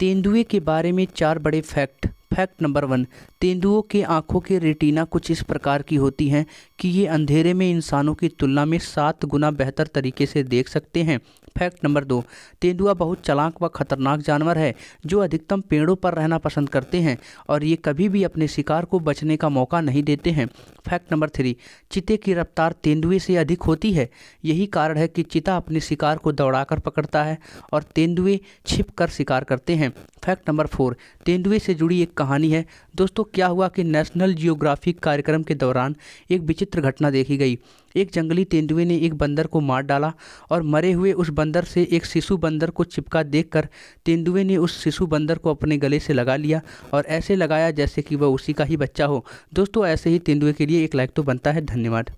तेंदुए के बारे में चार बड़े फैक्ट फैक्ट नंबर वन तेंदुओं के आँखों की रेटिना कुछ इस प्रकार की होती हैं कि ये अंधेरे में इंसानों की तुलना में सात गुना बेहतर तरीके से देख सकते हैं फैक्ट नंबर दो तेंदुआ बहुत चलाक व खतरनाक जानवर है जो अधिकतम पेड़ों पर रहना पसंद करते हैं और ये कभी भी अपने शिकार को बचने का मौका नहीं देते हैं फैक्ट नंबर थ्री चिते की रफ्तार तेंदुए से अधिक होती है यही कारण है कि चिता अपने शिकार को दौड़ा पकड़ता है और तेंदुए छिप कर शिकार करते हैं फैक्ट नंबर फोर तेंदुए से जुड़ी एक कहानी है दोस्तों क्या हुआ कि नेशनल जियोग्राफिक कार्यक्रम के दौरान एक विचित्र घटना देखी गई एक जंगली तेंदुए ने एक बंदर को मार डाला और मरे हुए उस बंदर से एक शिशु बंदर को चिपका देखकर तेंदुए ने उस शिशु बंदर को अपने गले से लगा लिया और ऐसे लगाया जैसे कि वह उसी का ही बच्चा हो दोस्तों ऐसे ही तेंदुए के लिए एक लाइक तो बनता है धन्यवाद